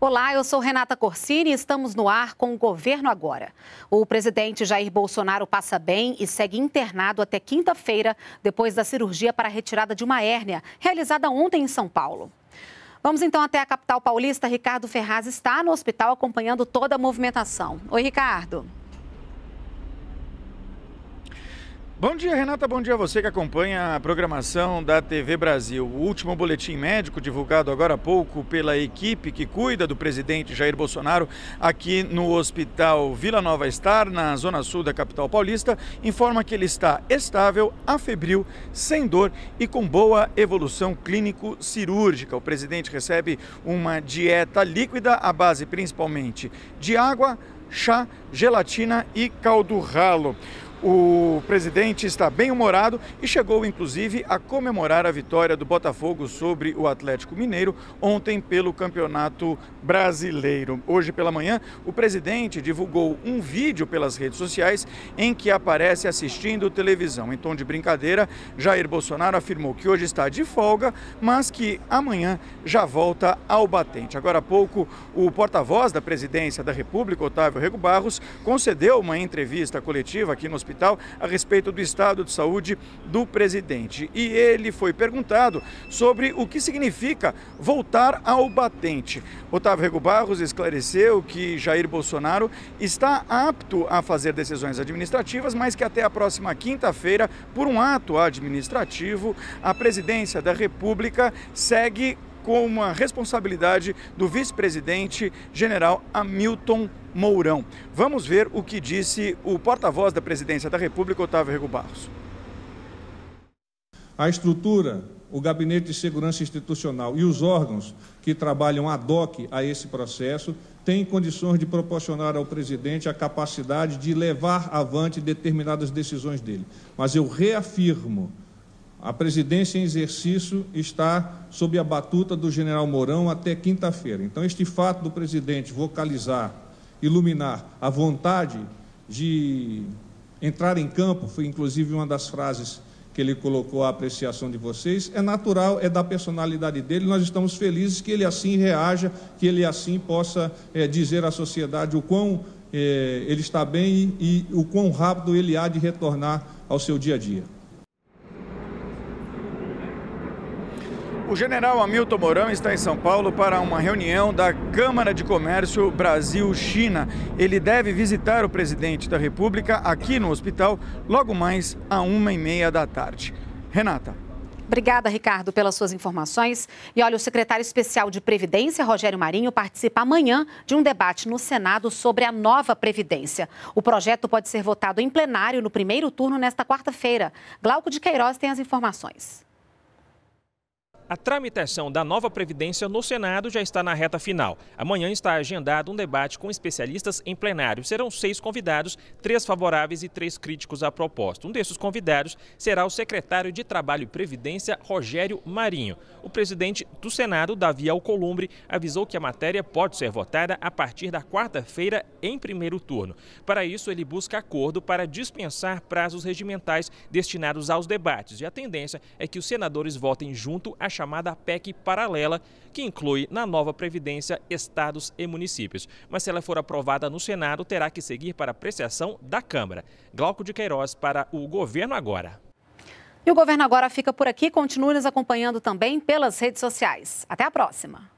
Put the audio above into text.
Olá, eu sou Renata Corsini e estamos no ar com o Governo Agora. O presidente Jair Bolsonaro passa bem e segue internado até quinta-feira, depois da cirurgia para a retirada de uma hérnia, realizada ontem em São Paulo. Vamos então até a capital paulista. Ricardo Ferraz está no hospital acompanhando toda a movimentação. Oi, Ricardo. Bom dia, Renata. Bom dia a você que acompanha a programação da TV Brasil. O último boletim médico divulgado agora há pouco pela equipe que cuida do presidente Jair Bolsonaro aqui no Hospital Vila Nova Star, na zona sul da capital paulista, informa que ele está estável, afebril, sem dor e com boa evolução clínico-cirúrgica. O presidente recebe uma dieta líquida à base principalmente de água, chá, gelatina e caldo ralo. O presidente está bem humorado e chegou inclusive a comemorar a vitória do Botafogo sobre o Atlético Mineiro ontem pelo Campeonato Brasileiro. Hoje pela manhã, o presidente divulgou um vídeo pelas redes sociais em que aparece assistindo televisão. Em tom de brincadeira, Jair Bolsonaro afirmou que hoje está de folga, mas que amanhã já volta ao batente. Agora há pouco, o porta-voz da Presidência da República, Otávio Rego Barros, concedeu uma entrevista coletiva aqui nos hospital a respeito do estado de saúde do presidente. E ele foi perguntado sobre o que significa voltar ao batente. Otávio Rego Barros esclareceu que Jair Bolsonaro está apto a fazer decisões administrativas, mas que até a próxima quinta-feira, por um ato administrativo, a presidência da República segue com uma responsabilidade do vice-presidente general Hamilton Mourão. Vamos ver o que disse o porta-voz da Presidência da República, Otávio Rego Barros. A estrutura, o Gabinete de Segurança Institucional e os órgãos que trabalham ad hoc a esse processo têm condições de proporcionar ao presidente a capacidade de levar avante determinadas decisões dele. Mas eu reafirmo, a presidência em exercício está sob a batuta do general Mourão até quinta-feira. Então, este fato do presidente vocalizar iluminar, a vontade de entrar em campo, foi inclusive uma das frases que ele colocou à apreciação de vocês, é natural, é da personalidade dele. Nós estamos felizes que ele assim reaja, que ele assim possa é, dizer à sociedade o quão é, ele está bem e, e o quão rápido ele há de retornar ao seu dia a dia. O general Hamilton Mourão está em São Paulo para uma reunião da Câmara de Comércio Brasil-China. Ele deve visitar o presidente da República aqui no hospital logo mais à uma e meia da tarde. Renata. Obrigada, Ricardo, pelas suas informações. E olha, o secretário especial de Previdência, Rogério Marinho, participa amanhã de um debate no Senado sobre a nova Previdência. O projeto pode ser votado em plenário no primeiro turno nesta quarta-feira. Glauco de Queiroz tem as informações. A tramitação da nova Previdência no Senado já está na reta final. Amanhã está agendado um debate com especialistas em plenário. Serão seis convidados, três favoráveis e três críticos à proposta. Um desses convidados será o secretário de Trabalho e Previdência, Rogério Marinho. O presidente do Senado, Davi Alcolumbre, avisou que a matéria pode ser votada a partir da quarta-feira, em primeiro turno. Para isso, ele busca acordo para dispensar prazos regimentais destinados aos debates. E a tendência é que os senadores votem junto às chamada PEC paralela, que inclui na nova Previdência estados e municípios. Mas se ela for aprovada no Senado, terá que seguir para apreciação da Câmara. Glauco de Queiroz para o Governo Agora. E o Governo Agora fica por aqui. Continue nos acompanhando também pelas redes sociais. Até a próxima.